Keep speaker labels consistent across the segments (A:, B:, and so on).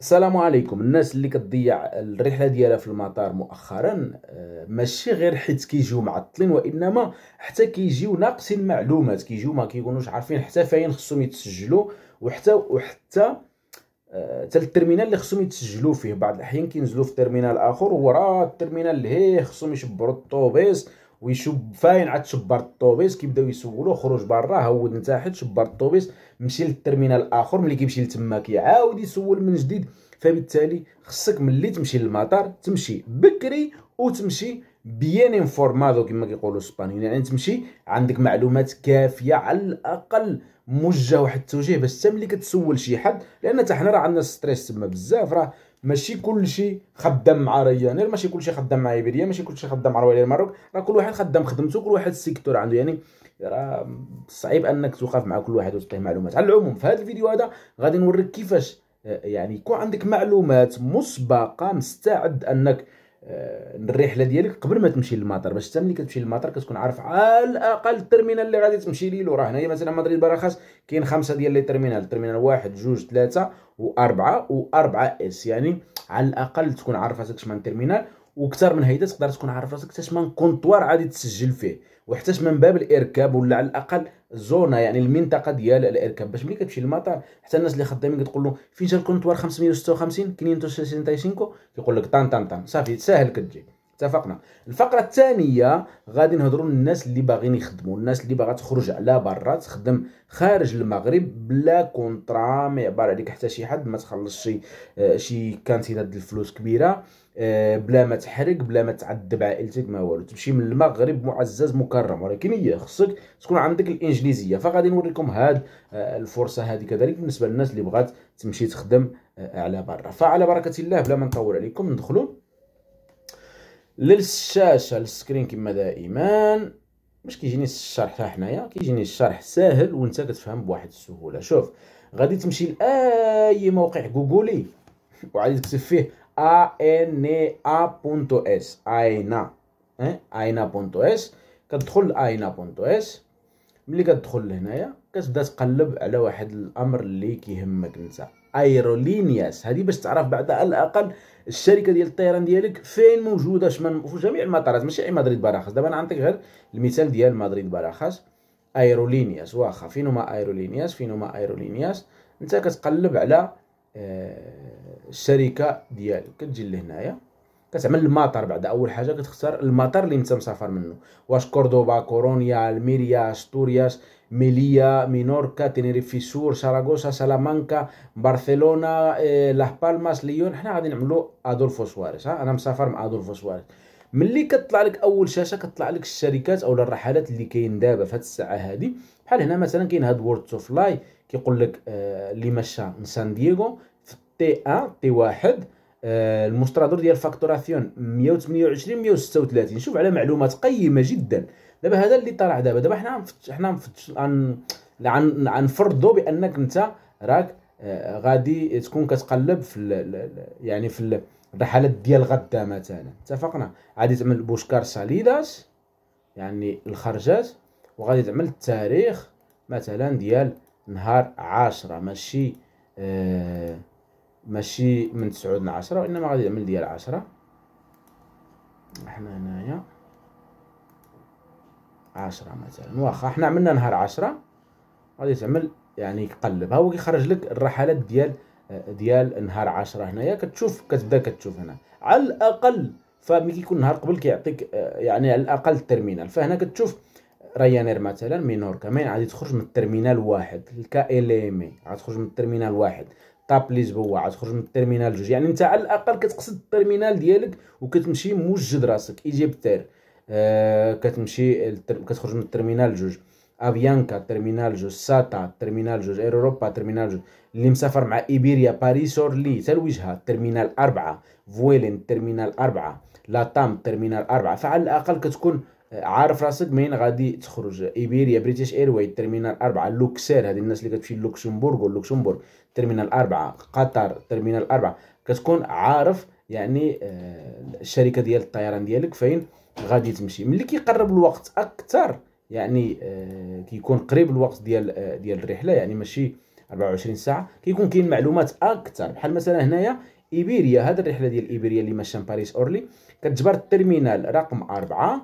A: السلام عليكم الناس اللي كتضيع الرحله ديالها في المطار مؤخرا آه، ماشي غير حيت كيجيو معطلين وانما حتى كيجيو ناقصين المعلومات كيجيو ما كيكونوش عارفين حتى فين خصهم يتسجلوا وحتى وحتى آه، حتى الترمينال اللي خصهم يتسجلوا فيه بعض الاحيان كينزلوا في ترمينال اخر ورا الترمينال اللي هي خصهم يشبروا الطوبيس ويشب فاين عاد شبر الطوبيس كيبداو يسولو خرج برا هود من تحت شبر الطوبيس مشي للترمينال الاخر ملي كيمشي لتما كيعاود يسول من جديد فبالتالي خصك ملي تمشي للمطار تمشي بكري وتمشي بيان انفورمادو كما كيقولوا الاسبانيين يعني تمشي عندك معلومات كافيه على الاقل موجه واحد التوجيه باش حتى ملي كتسول شي حد لان حتى حنا راه عندنا ستريس تما بزاف راه ماشي كلشي خدام مع ريانير ماشي كلشي خدام مع ايبيريا ماشي كلشي خدام مع رويال الماروك راه كل واحد خدام خدمته كل واحد السيكتور عنده يعني راه صعيب انك توقف مع كل واحد وتعطيه معلومات على العموم في هذا الفيديو هذا غادي نوريك كيفاش آه، يعني يكون عندك معلومات مسبقه مستعد انك آه، الرحله ديالك قبل ما تمشي للمطار باش حتى ملي كتمشي للمطار كتكون عارف على الاقل الترمينال اللي غادي تمشي ليه راه هنايا مثلا مدريد براخاس كاين خمسه ديال لي ترمينال الترمينال واحد جوج ثلاثه واربعه واربعه اس يعني على الاقل تكون عارف راسك شمن ترمينال وكثر من هيدا تقدر تكون عارف راسك حتى شمن كونطوار غادي تسجل فيه وحتاش من باب الاركاب ولا على الاقل زونا يعني المنطقه ديال الاركاب باش ملي كتمشي للمطار حتى الناس اللي خدامين كتقول له فين جا الكونتوار 556 كاينين كيقول لك طان طان طان صافي ساهل كتجي اتفقنا الفقره الثانيه غادي نهضروا للناس اللي باغيين يخدموا الناس اللي باغا تخرج على برا تخدم خارج المغرب بلا كونطرا ما يعبر عليك حتى شي حد ما تخلصش شي آه، شي ديال الفلوس كبيره آه، بلا ما تحرق بلا ما تعذب عائلتك ما والو تمشي من المغرب معزز مكرم ولكن هي خصك تكون عندك الانجليزيه فغادي نوريكم هاد آه، الفرصه هذه كذلك بالنسبه للناس اللي بغات تمشي تخدم على برا فعلى بركه الله بلا ما نطول عليكم ندخلوا للشاشه للسكرين كما دائما باش كيجيني الشرح تاع حنايا كيجيني الشرح ساهل وانت كتفهم بواحد السهوله شوف غادي تمشي لاي موقع جوجولي وغادي تكتب فيه ana.s aina aina.s كتدخل aina.s ملي كتدخل لهنايا كتبدا تقلب على واحد الامر اللي كيهمك انت ايرولينياس هذه باش تعرف بعد على الاقل الشركه ديال الطيران ديالك فين موجوده شمن في جميع المطارات ماشي غير مدريد براخاس دابا انا نعطيك غير المثال ديال مدريد براخاس ايرولينياس واخا فين هما ايرولينياس فين هما ايرولينياس انت كتقلب على آه، الشركه ديالك كتجي لهنايا كتعمل المطار بعد اول حاجه كتختار المطار اللي انت مسافر منه واش كوردوبا كورونيا الميريا استورياس ميليا مينوركا تينيريفي سور ساراغوسا سالامانكا برشلونه إيه، لاه بالماس ليون حنا غادي نعملو ادولفو سواريز انا مسافر مع ادولفو سواريز ملي كتطلع لك اول شاشه كتطلع لك الشركات اولا الرحلات اللي كاين دابا في هاد الساعه هادي بحال هنا مثلا كاين هاد وورد تو فلاي كيقول لك آه، اللي مشى من سان دييغو في تي ان تي واحد آه، المستردر ديال فاكتوراسيون 128 136 شوف على معلومات قيمه جدا دابا هذا اللي طرح دابا دابا حنا حنا غنفرضوا بانك انت راك آه، غادي تكون كتقلب في الـ يعني في الرحلات ديال غدا مثلا اتفقنا غادي تعمل بوشكار ساليداس يعني الخرجات وغادي تعمل التاريخ مثلا ديال نهار عشرة ماشي آه ماشي من تسعود لعشرة وإنما غادي يعمل ديال عشرة احنا هنايا عشرة مثلا واخا حنا عملنا نهار عشرة غادي تعمل يعني يقلب ها هو كيخرج لك الرحلات ديال ديال نهار عشرة هنايا كتشوف كتبدا كتشوف هنا على الاقل فملي كيكون نهار قبل كيعطيك يعني على الاقل الترمينال فهنا كتشوف ريانير مثلا مينوركا مين غادي تخرج من الترمينال واحد الكا ال ام غادي تخرج من الترمينال واحد الطاب اللي عاد تخرج من التيرمينال جوج يعني انت على الاقل كتقصد التيرمينال ديالك وكتمشي موجد راسك ايجيبتير آه كتمشي كتخرج من التيرمينال جوج افيانكا تيرمينال جوج ساتا تيرمينال جوج اير اوروبا تيرمينال جوج اللي مسافر مع ايبيريا باريس سورلي حتى الوجهه تيرمينال أربعة فويلين تيرمينال أربعة لاتام تيرمينال أربعة فعلى الاقل كتكون عارف راسك مين غادي تخرج ايبيريا بريتيش ايرواي تيرمينال 4 لوكسير هذه الناس اللي كتمشي للوكسمبورغ ولوكسمبورغ تيرمينال 4 قطر تيرمينال 4 كتكون عارف يعني آه، الشركه ديال الطيران ديالك فين غادي تمشي ملي كيقرب الوقت اكثر يعني آه، كيكون قريب الوقت ديال آه، ديال الرحله يعني ماشي 24 ساعه كيكون كاين معلومات اكثر بحال مثلا هنايا ايبيريا هذه الرحله ديال ايبيريا اللي ماشيه باريس اورلي كتجبر التيرمينال رقم 4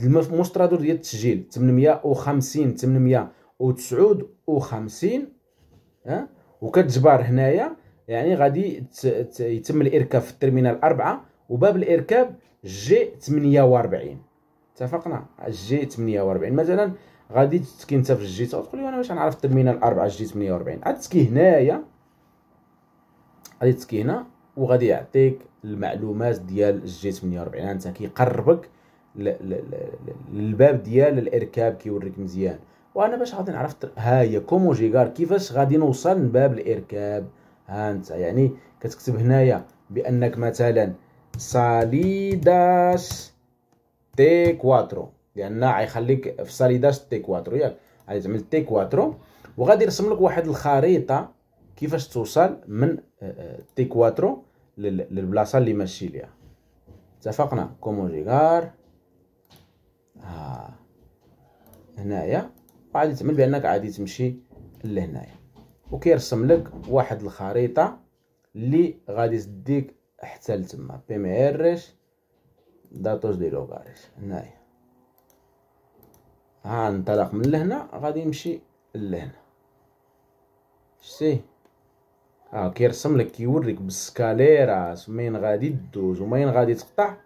A: المستردور ديال التسجيل 850 859 ها وكتجبر هنايا يعني غادي يتم الاركاب في الترمينال 4 وباب الاركاب جي 48 اتفقنا جي 48 مثلا غادي تسكي انت في الجي تقول لي انا واش غنعرف الترمينال 4 جي 48 عاد تسكي هنايا غادي تسكي هنا وغادي يعطيك المعلومات ديال الجي 48 يعني انت كيقربك للباب ديال الاركاب كيوريك مزيان وانا باش غادي نعرف هاهي كومو جيغار كيفاش غادي نوصل لباب الاركاب ها انت يعني كتكتب هنايا بانك مثلا ساليداس تي 4 لان غيخليك في ساليداس تي 4 ياك يعني غادي تعمل تي 4 وغادي يرسم لك واحد الخريطه كيفاش توصل من آه، آه، تي 4 للبلاصه اللي ماشي ليها اتفقنا كومو جيغار ها هنايا غادي تعمل بانك عادي تمشي لهنايا وكيرسم لك واحد الخريطه اللي غادي تديك حتى لتما بي ام ار اش داتوج دي لوغاريش هنايا ها انطلق من لهنا غادي يمشي لهنا شتي ها كيرسم لك كيوريك بالسكاليرا من غادي دوز ومين غادي تقطع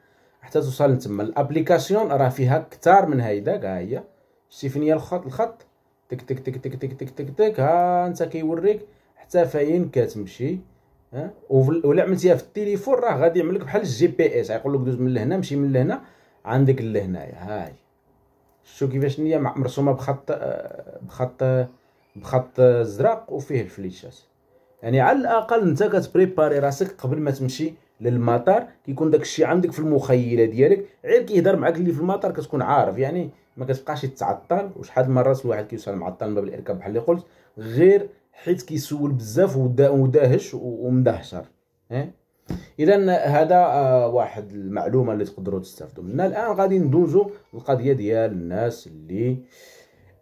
A: حتى توصل لتما الابليكاسيون راه فيها كثار من هيدا كاع هي شتي فين هي الخط الخط تك تك تك تك تك تك تك تك ها انت كيوريك حتى فين كتمشي ها ولا عملتيها في التليفون راه غادي يعمل لك بحال الجي بي اس غيقول لك دوز من لهنا مشي من لهنا عندك لهنايا هاي شو كيفاش هي مرسومه بخط بخط بخط زرق وفيه الفليشات يعني على الاقل انت كتبريباري راسك قبل ما تمشي للمطار كيكون داكشي عندك في المخيله ديالك غير كيهضر معاك اللي في المطار كتكون عارف يعني ما كتبقاش تعطل وشحال من مره الواحد كيوصل معطل باب الاركاب بحال اللي قلت غير حيت كيسول بزاف وداهش ومدهشر اذا إيه؟ هذا آه واحد المعلومه اللي تقدروا تستافدوا منها الان غادي ندوزو القضيه ديال الناس اللي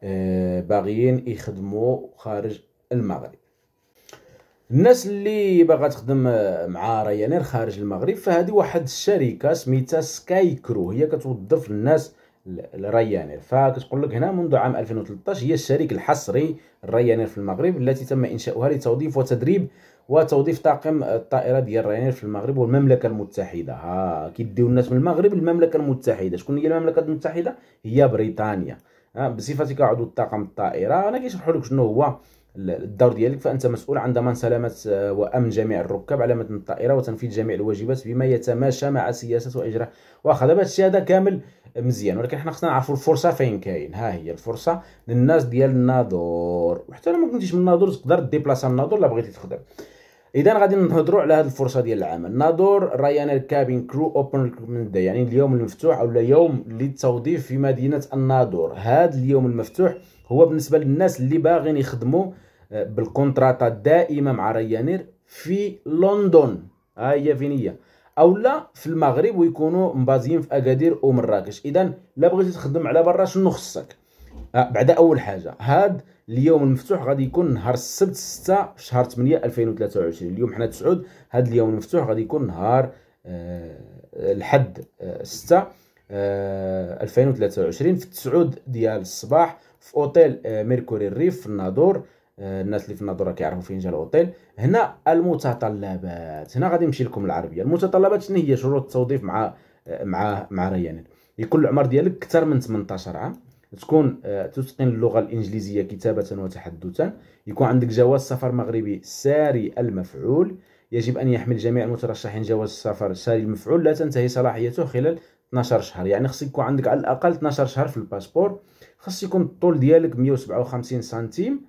A: آه باغيين يخدموا خارج المغرب الناس اللي باغا تخدم آه، مع ريانير خارج المغرب فهذه واحد الشركه سميتها سكاي كرو هي كتوظف الناس لريانير فكتقول لك هنا منذ عام 2013 هي الشريك الحصري ريانير في المغرب التي تم انشاؤها لتوظيف وتدريب وتوظيف طاقم آه، الطائره ديال ريانير في المغرب والمملكه المتحده ها كيديو الناس من المغرب للمملكه المتحده شكون هي المملكه المتحده هي بريطانيا بصفتك عضو طاقم الطائره انا كيشرحوا لك شنو هو الدور ديالك فانت مسؤول عن ضمان سلامه آه، وامن جميع الركاب على متن الطائره وتنفيذ جميع الواجبات بما يتماشى مع سياسه واجراء واخا دابا هادشي هذا كامل مزيان ولكن حنا خصنا نعرفوا الفرصه فين كاين ها هي الفرصه للناس ديال الناظور وحتى لو ما كنتيش من الناظور تقدر ديبلاصا الناظور الا بغيتي تخدم اذا غادي نهضروا على هذه الفرصه ديال العمل ناظور رايان الكابين كرو اوبن ريكروتمنت يعني اليوم المفتوح او اليوم للتوظيف في مدينه الناظور هذا اليوم المفتوح هو بالنسبه للناس اللي باغيين يخدموا بالكونتراتا الدائمه مع ريانير في لندن ها هي فينيا او لا في المغرب ويكونوا مبازيين في اكادير ومراكش اذا لا بغيتي تخدم على برا شنو خصك آه، بعد اول حاجه هاد اليوم المفتوح غادي يكون نهار السبت 6 شهر 8 2023 اليوم حنا 9 هاد اليوم المفتوح غادي يكون نهار أه الحد 6 أه 2023 آه، في 9 ديال الصباح في اوتيل آه، ميركوري الريف في الناظور آه، الناس اللي في الناظوره كيعرفوا فين جا الاوتيل هنا المتطلبات هنا غادي نمشي لكم العربيه المتطلبات شنو هي شروط التوظيف مع آه، مع مع ريان يكون العمر ديالك اكثر من 18 عام تكون آه، تتقن اللغه الانجليزيه كتابه وتحدثا يكون عندك جواز سفر مغربي ساري المفعول يجب ان يحمل جميع المترشحين جواز السفر ساري المفعول لا تنتهي صلاحيته خلال 12 شهر يعني خصك يكون عندك على الاقل 12 شهر في الباسبور خص يكون الطول ديالك 157 سنتيم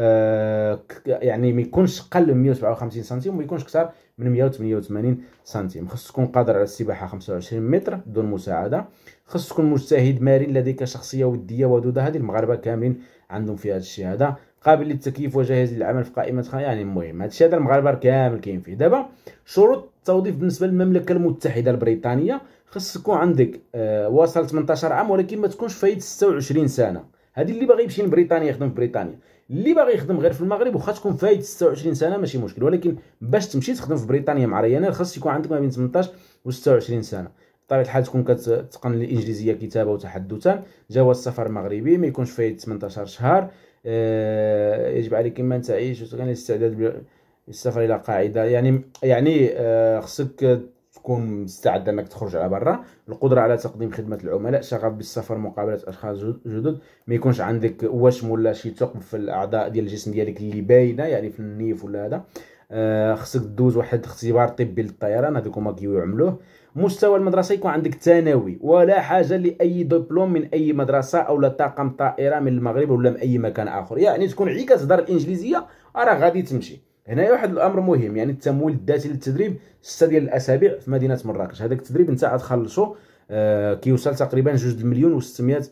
A: آه، يعني ما يكونش اقل من 157 سنتيم وما يكونش اكثر من 188 سنتيم خص تكون قادر على السباحه 25 متر دون مساعده خص تكون مجتهد مرن لديك شخصيه وديه ودوده هذه المغاربه كاملين عندهم في هذا الشيء هذا قابل للتكييف وجاهز للعمل في قائمه خ... يعني المهم هذا الشيء هذا المغاربه كامل كاين فيه دابا شروط التوظيف بالنسبه للمملكه المتحده البريطانيه خص تكون عندك آه واصل 18 عام ولكن ما تكونش فايت 26 سنه هذه اللي باغي يمشي لبريطانيا يخدم في بريطانيا اللي باغي يخدم غير في المغرب وخا تكون فايت 26 سنه ماشي مشكل ولكن باش تمشي تخدم في بريطانيا مع ريانير خاص يكون عندك ما بين 18 و 26 سنه بطبيعه الحال تكون كتقن الانجليزيه كتابه وتحدثا جواز سفر مغربي ما يكونش فايت 18 شهر آه يجب عليك اما تعيش وتغني الاستعداد للسفر الى قاعده يعني يعني آه خصك تكون مستعد انك تخرج على برا القدره على تقديم خدمه العملاء شغف بالسفر مقابله اشخاص جدد ما يكونش عندك وشم ولا شي ثقب في الاعضاء ديال الجسم ديالك اللي باينه يعني في النيف ولا هذا آه، خصك دوز واحد اختبار طبي للطيران هذوك هما كيعملوه مستوى المدرسه يكون عندك ثانوي ولا حاجه لاي دبلوم من اي مدرسه او لا طاقم طائره من المغرب ولا من اي مكان اخر يعني تكون عيكه تهضر الانجليزيه راه غادي تمشي هنايا واحد الامر مهم يعني التمويل الذاتي للتدريب سته ديال الاسابيع في مدينه مراكش هذاك التدريب انت غتخلصو آه كيوصل تقريبا جوج مليون و600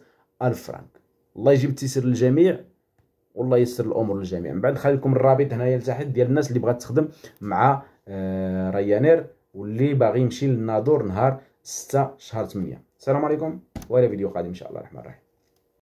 A: الف فرانك الله يجيب التيسير للجميع والله يسر الامور للجميع من بعد نخلي لكم الرابط هنايا لتحت ديال الناس اللي بغات تخدم مع آه ريانير واللي باغي يمشي للناظور نهار 6 شهر 8 السلام عليكم والى فيديو قادم ان شاء الله الرحمن الرحيم